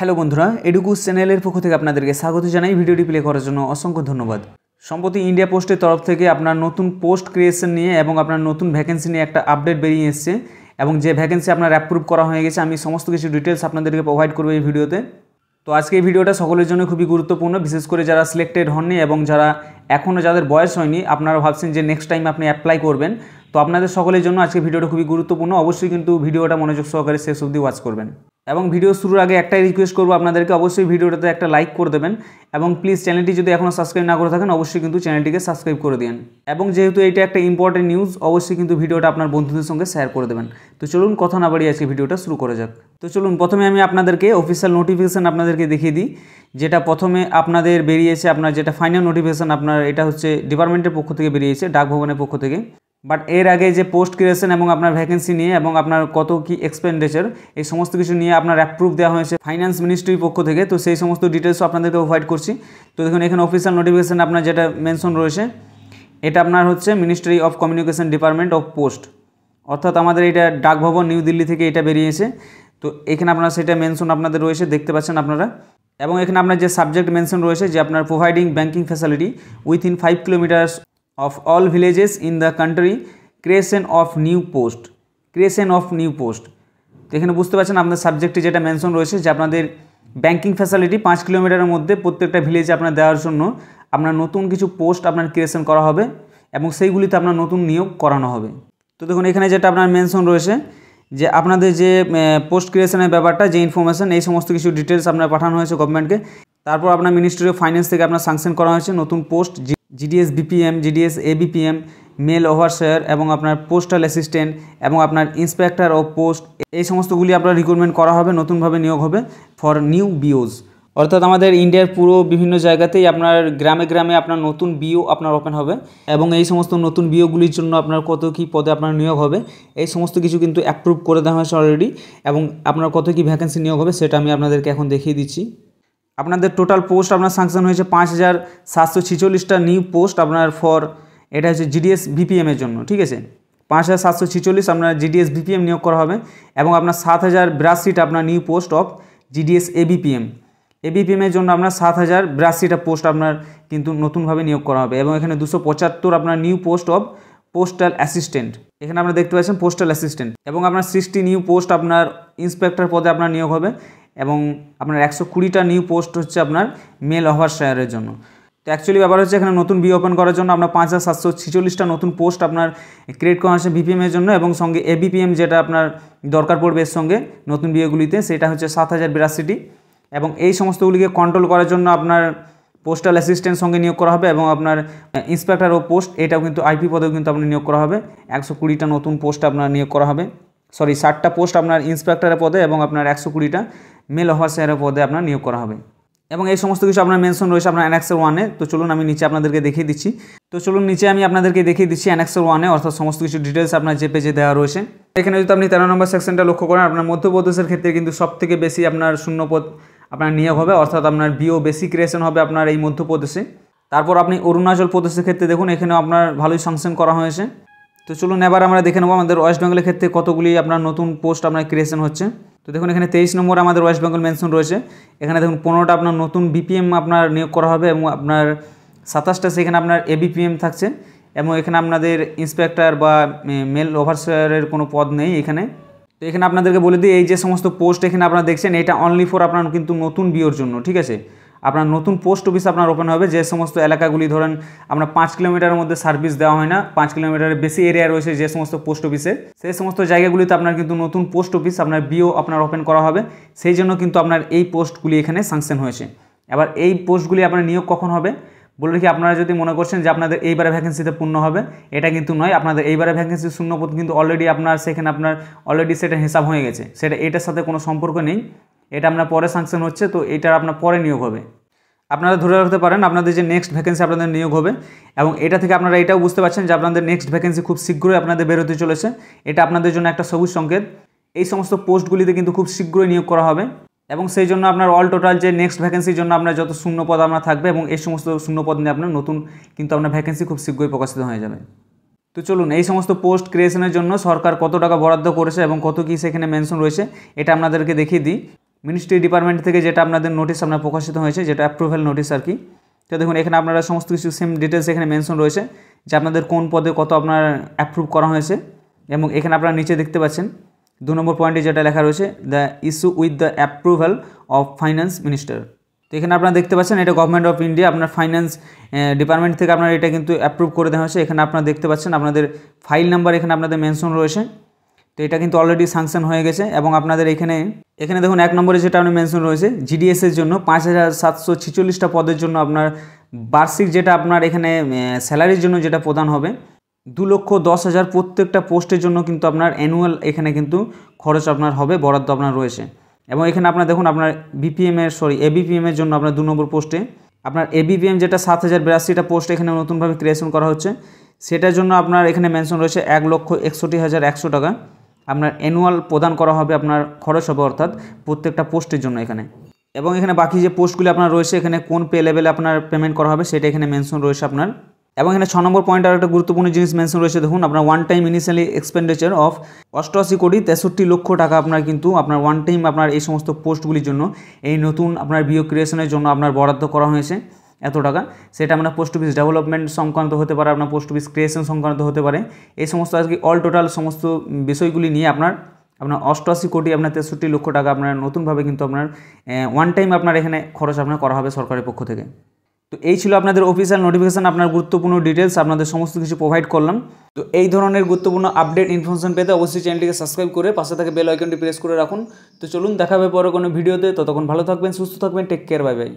hello বন্ধুরা এডুকুস চ্যানেলের পক্ষ থেকে আপনাদেরকে স্বাগত জানাই ভিডিওটি প্লে করার জন্য অসংখ্য ধন্যবাদ সম্প্রতি ইন্ডিয়া পোস্টের তরফ থেকে আপনার নতুন পোস্ট ক্রিয়েশন নিয়ে এবং আপনার নতুন ভ্যাকেন্সি নিয়ে একটা আপডেট বেরিয়ে এসছে এবং যে ভ্যাকেন্সি আপনার অ্যাপ্রুভ করা হয়ে গেছে আমি সমস্ত কিছু ডিটেলস আপনাদেরকে প্রোভাইড করবো এই ভিডিওতে তো আজকে এই ভিডিওটা সকলের জন্য খুবই গুরুত্বপূর্ণ বিশেষ করে যারা সিলেক্টেড হননি এবং যারা এখনও যাদের বয়স হয়নি আপনারা ভাবছেন যে নেক্সট টাইম আপনি অ্যাপ্লাই করবেন তো আপনাদের সকলের জন্য আজকে ভিডিওটা খুবই গুরুত্বপূর্ণ অবশ্যই কিন্তু ভিডিওটা মনোযোগ সহকারে শেষ অবধি ওয়াচ করবেন এবং ভিডিও শুরুর আগে একটাই রিকোয়েস্ট করবো আপনাদেরকে অবশ্যই ভিডিওটাতে একটা লাইক করে দেবেন এবং প্লিজ চ্যানেলটি যদি এখনও সাবস্ক্রাইব না করে থাকেন অবশ্যই কিন্তু চ্যানেলটিকে সাবস্ক্রাইব করে দিন এবং যেহেতু এটা একটা ইম্পর্টেন্ট নিউজ অবশ্যই কিন্তু ভিডিওটা আপনার বন্ধুদের সঙ্গে শেয়ার করে দেবেন তো চলুন কথা না বাড়িয়ে আজকে ভিডিওটা শুরু করা যাক তো চলুন প্রথমে আমি আপনাদেরকে অফিসিয়াল নোটিফিকেশান আপনাদেরকে দেখিয়ে দিই যেটা প্রথমে আপনাদের বেরিয়েছে আপনার যেটা ফাইনাল নোটিফিকেশান আপনার এটা হচ্ছে ডিপার্টমেন্টের পক্ষ থেকে বেরিয়েছে ডাকভবনের পক্ষ থেকে বাট এর আগে যে পোস্ট ক্রিয়েশন এবং আপনার ভ্যাকেন্সি নিয়ে এবং আপনার কত কি এক্সপেন্ডিচার এই সমস্ত কিছু নিয়ে আপনার অ্যাপ্রুভ দেওয়া হয়েছে ফাইন্যান্স মিনিস্ট্রির পক্ষ থেকে তো সেই সমস্ত ডিটেলসও আপনাদেরকে প্রোভাইড করছি তো দেখুন এখানে অফিসিয়াল নোটিফিকেশান আপনার যেটা মেনশন রয়েছে এটা আপনার হচ্ছে ministry of communication department of post অর্থাৎ আমাদের এটা ডাকভবন নিউ দিল্লি থেকে এটা বেরিয়েছে তো এখানে আপনার সেটা মেনশন আপনাদের রয়েছে দেখতে পাচ্ছেন আপনারা এবং এখানে আপনার যে সাবজেক্ট মেনশন রয়েছে যে আপনার providing banking facility within five kilometers of all villages in the country creation of new post creation of new post তো এখানে বুঝতে পারছেন আপনার সাবজেক্টে যেটা মেনশন রয়েছে যে আপনাদের ব্যাঙ্কিং ফ্যাসিলিটি পাঁচ কিলোমিটারের মধ্যে প্রত্যেকটা ভিলেজে আপনার দেওয়ার জন্য আপনার নতুন কিছু পোস্ট আপনার ক্রিয়েশন করা হবে এবং সেইগুলিতে আপনার নতুন নিয়োগ করানো হবে তো দেখুন এখানে যেটা আপনার মেনশন রয়েছে যে আপনাদের যে পোস্ট ক্রিয়েশনের ব্যাপারটা যে ইনফরমেশান এই সমস্ত কিছু ডিটেলস আপনার পাঠানো হয়েছে গভর্নমেন্টকে তারপর আপনার মিনিস্ট্রি অফ ফাইন্যান্স থেকে আপনার স্যাংশন করা হয়েছে নতুন post GDS BPM GDS ABPM mail overseer এবং আপনার পোস্টাল অ্যাসিস্ট্যান্ট এবং আপনার ইন্সপেক্টর অফ পোস্ট এই সমস্তগুলি আপনার রিক্রুটমেন্ট করা হবে নতুনভাবে নিয়োগ হবে ফর নিউ বিওজ অর্থাৎ আমাদের ইন্ডিয়ার পুরো বিভিন্ন জায়গাতেই আপনার গ্রামে গ্রামে আপনার নতুন বিও আপনার ওপেন হবে এবং এই সমস্ত নতুন বিওগুলির জন্য আপনার কত কি পদে আপনার নিয়োগ হবে এই সমস্ত কিছু কিন্তু অ্যাপ্রুভ করে দেওয়া হয়েছে অলরেডি এবং আপনার কত কি ভ্যাকেন্সি নিয়োগ হবে সেটা আমি আপনাদেরকে এখন দেখিয়ে দিচ্ছি আপনাদের টোটাল পোস্ট আপনার সাংশন হয়েছে পাঁচ হাজার সাতশো ছিচল্লিশটা নিউ পোস্ট আপনার ফর এটা হচ্ছে জিডিএস ভিপিএমের জন্য ঠিক আছে পাঁচ হাজার সাতশো ছিচল্লিশ আপনার জিডিএস ভিপিএম নিয়োগ করা হবে এবং আপনার সাত হাজার বিরাশিটা আপনার new post of GDS ABPM এবিপিএমের জন্য আপনার সাত হাজার বিরাশিটা পোস্ট আপনার কিন্তু নতুনভাবে নিয়োগ করা হবে এবং এখানে দুশো পঁচাত্তর আপনার new post of postal assistant এখানে আপনারা দেখতে পাচ্ছেন পোস্টাল অ্যাসিস্ট্যান্ট এবং আপনার সিক্সটি নিউ পোস্ট আপনার ইন্সপেক্টর পদে আপনার নিয়োগ হবে এবং আপনার একশো কুড়িটা নিউ পোস্ট হচ্ছে আপনার মেল অফার শেয়ারের জন্য তো অ্যাকচুয়ালি ব্যাপার হচ্ছে এখানে নতুন বি ওপেন করার জন্য আপনার পাঁচ হাজার সাতশো ছিচল্লিশটা নতুন পোস্ট আপনার ক্রিয়েট করা হচ্ছে বিপিএমের জন্য এবং সঙ্গে এবিপিএম যেটা আপনার দরকার পড়বে এর সঙ্গে নতুন বিয়েগুলিতে সেটা হচ্ছে সাত হাজার বিরাশিটি এবং এই সমস্তগুলিকে কন্ট্রোল করার জন্য আপনার পোস্টাল অ্যাসিস্ট্যান্ট সঙ্গে নিয়োগ করা হবে এবং আপনার ইন্সপেক্টর ও পোস্ট এটাও কিন্তু আইপি পদেও কিন্তু আপনার নিয়োগ করা হবে একশো কুড়িটা নতুন পোস্ট আপনার নিয়োগ করা হবে সরি ষাটটা পোস্ট আপনার ইন্সপেক্টরের পদে এবং আপনার একশো কুড়িটা মেল অফিসারের পদে আপনার নিয়োগ করা হবে এবং এই সমস্ত কিছু আপনার মেনশন রয়েছে আপনার অ্যানাক্সার ওয়ানে তো চলুন আমি নিচে আপনাদেরকে দেখিয়ে দিচ্ছি তো চলুন নিচে আমি আপনাদেরকে দেখিয়ে দিচ্ছি অ্যানাক্সার ওয়ানে অর্থাৎ সমস্ত কিছু ডিটেলস আপনার যে পেজে দেওয়া রয়েছে এখানে যদি আপনি তেরো নম্বর সেকশনটা লক্ষ্য করেন আপনার মধ্যপ্রদেশের ক্ষেত্রে কিন্তু সবথেকে বেশি আপনার শূন্যপদ আপনার নিয়োগ হবে অর্থাৎ আপনার বিও বেশি ক্রিয়েশন হবে আপনার এই মধ্যপ্রদেশে তারপর আপনি অরুণাচল প্রদেশের ক্ষেত্রে দেখুন এখানেও আপনার ভালোই সাংশন করা হয়েছে তো চলুন এবার আমরা দেখে নেবো আমাদের ওয়েস্ট বেঙ্গলের ক্ষেত্রে কতগুলি আপনার নতুন পোস্ট আপনার ক্রিয়েশন হচ্ছে তো দেখুন এখানে তেইশ নম্বর আমাদের ওয়েস্ট বেঙ্গল মেনশন রয়েছে এখানে দেখুন পনেরোটা আপনার নতুন বিপিএম আপনার নিয়োগ করা হবে এবং আপনার সাতাশটা সেখানে আপনার এবিপিএম থাকছে এবং এখানে আপনাদের ইন্সপেক্টর বা মেল অফিসারের কোনো পদ নেই এখানে তো এখানে আপনাদেরকে বলে দিই এই যে সমস্ত পোস্ট এখানে আপনারা দেখছেন এটা অনলি ফর আপনার কিন্তু নতুন বিয়োর জন্য ঠিক আছে আপনার নতুন পোস্ট অফিস আপনার ওপেন হবে যে সমস্ত এলাকাগুলি ধরেন আপনার পাঁচ কিলোমিটারের মধ্যে সার্ভিস দেওয়া হয় না পাঁচ কিলোমিটারের বেশি এরিয়া রয়েছে যে সমস্ত পোস্ট অফিসে সেই সমস্ত জায়গাগুলিতে আপনার কিন্তু নতুন পোস্ট অফিস আপনার বিও আপনার ওপেন করা হবে সেই জন্য কিন্তু আপনার এই পোস্টগুলি এখানে স্যাংশন হয়েছে এবার এই পোস্টগুলি আপনার নিয়োগ কখন হবে বলে রেখে আপনারা যদি মনে করছেন যে আপনাদের এইবারে ভ্যাকেন্সিতে পূর্ণ হবে এটা কিন্তু নয় আপনাদের এইবারে ভ্যাকেন্সি শূন্যপদ কিন্তু অলরেডি আপনার সেখানে আপনার অলরেডি সেটা হিসাব হয়ে গেছে সেটা এটার সাথে কোনো সম্পর্ক নেই এটা আপনার পরে স্যাংশন হচ্ছে তো এটার আপনার পরে নিয়োগ হবে আপনারা ধরে রাখতে পারেন আপনাদের যে নেক্সট ভ্যাকেন্সি আপনাদের নিয়োগ হবে এবং এটা থেকে আপনারা এটাও বুঝতে পারছেন যে আপনাদের নেক্সট ভ্যাকেন্সি খুব শীঘ্রই আপনাদের বেরোতে চলেছে এটা আপনাদের জন্য একটা সবুজ সংকেত এই সমস্ত পোস্টগুলিতে কিন্তু খুব শীঘ্রই নিয়োগ করা হবে এবং সেই জন্য আপনার অল টোটাল যে নেক্সট ভ্যাকেন্সির জন্য আপনার যত শূন্য পদ আপনার থাকবে এবং এই সমস্ত শূন্য পদ নিয়ে আপনার নতুন কিন্তু আপনার ভ্যাকেন্সি খুব শীঘ্রই প্রকাশিত হয়ে যাবে তো চলুন এই সমস্ত পোস্ট ক্রিয়েশনের জন্য সরকার কত টাকা বরাদ্দ করেছে এবং কত কী সেখানে মেনশন রয়েছে এটা আপনাদেরকে দেখিয়ে দিই মিনিস্ট্রি ডিপার্টমেন্ট থেকে যেটা আপনাদের নোটিশ আপনার প্রকাশিত হয়েছে যেটা অ্যাপ্রুভাল নোটিশ আর কি তো দেখুন এখানে আপনারা সমস্ত কিছু সেম ডিটেলস এখানে মেনশন রয়েছে যে আপনাদের কোন পদে কত আপনার অ্যাপ্রুভ করা হয়েছে এবং এখানে আপনারা নিচে দেখতে পাচ্ছেন দু নম্বর পয়েন্টে যেটা লেখা রয়েছে the issue with the approval of finance minister তো এখানে আপনারা দেখতে পাচ্ছেন এটা গভর্নমেন্ট অফ ইন্ডিয়া আপনার ফাইন্যান্স ডিপার্টমেন্ট থেকে আপনার এটা কিন্তু অ্যাপ্রুভ করে দেওয়া হয়েছে এখানে আপনারা দেখতে পাচ্ছেন আপনাদের ফাইল নাম্বার এখানে আপনাদের মেনশন রয়েছে তো এটা কিন্তু অলরেডি সাংশন হয়ে গেছে এবং আপনাদের এখানে এখানে দেখুন এক নম্বরে যেটা আপনি মেনশন রয়েছে জিডিএসের জন্য পাঁচ হাজার সাতশো ছিচল্লিশটা পদের জন্য আপনার বার্ষিক যেটা আপনার এখানে স্যালারির জন্য যেটা প্রদান হবে দু লক্ষ দশ হাজার প্রত্যেকটা পোস্টের জন্য কিন্তু আপনার অ্যানুয়াল এখানে কিন্তু খরচ আপনার হবে বরাদ্দ আপনার রয়েছে এবং এখানে আপনার দেখুন আপনার বিপিএমের সরি এবিপিএমের জন্য আপনার দু নম্বর পোস্টে আপনার এবিপিএম যেটা সাত হাজার বিরাশিটা পোস্ট এখানে নতুনভাবে ক্রিয়েশন করা হচ্ছে সেটার জন্য আপনার এখানে মেনশন রয়েছে এক লক্ষ একষট্টি হাজার একশো টাকা আপনার অ্যানুয়াল প্রদান করা হবে আপনার খরচ হবে অর্থাৎ প্রত্যেকটা পোস্টের জন্য এখানে এবং এখানে বাকি যে পোস্টগুলি আপনার রয়েছে এখানে কোন পে লেভেলে আপনার পেমেন্ট করা হবে সেটা এখানে মেনশন রয়েছে আপনার এবং এখানে ছ নম্বর পয়েন্ট আর একটা গুরুত্বপূর্ণ জিনিস মেনশন রয়েছে দেখুন আপনার one time initially expenditure of অষ্টআশি কোটি তেষট্টি লক্ষ টাকা আপনার কিন্তু আপনার ওয়ান টাইম আপনার এই সমস্ত পোস্টগুলির জন্য এই নতুন আপনার বিও ক্রিয়েশনের জন্য আপনার বরাদ্দ করা হয়েছে এত টাকা সেটা আপনার পোস্ট অফিস ডেভেলপমেন্ট সংক্রান্ত হতে পারে আপনার পোস্ট অফিস ক্রিয়েশন সংক্রান্ত হতে পারে এই সমস্ত আজকে অল টোটাল সমস্ত বিষয়গুলি নিয়ে আপনার আপনার অষ্টআশি কোটি আপনার তেষট্টি লক্ষ টাকা আপনার নতুনভাবে কিন্তু আপনার ওয়ান টাইম আপনার এখানে খরচ আপনার করা হবে সরকারের পক্ষ থেকে তো এই ছিল আপনাদের অফিসিয়াল নোটিফিকেশান আপনার গুরুত্বপূর্ণ ডিটেলস আপনাদের সমস্ত কিছু প্রোভাইড করলাম তো এই ধরনের গুরুত্বপূর্ণ আপডেট ইনফরমেশন পেতে অবশ্যই চ্যানেলটিকে সাবস্ক্রাইব করে পাশে থাকে বেল আইকনটি প্রেস করে রাখুন তো চলুন দেখাবে পরে কোনো ভিডিওতে ততক্ষণ ভালো থাকবেন সুস্থ থাকবেন টেক কেয়ার বাই বাই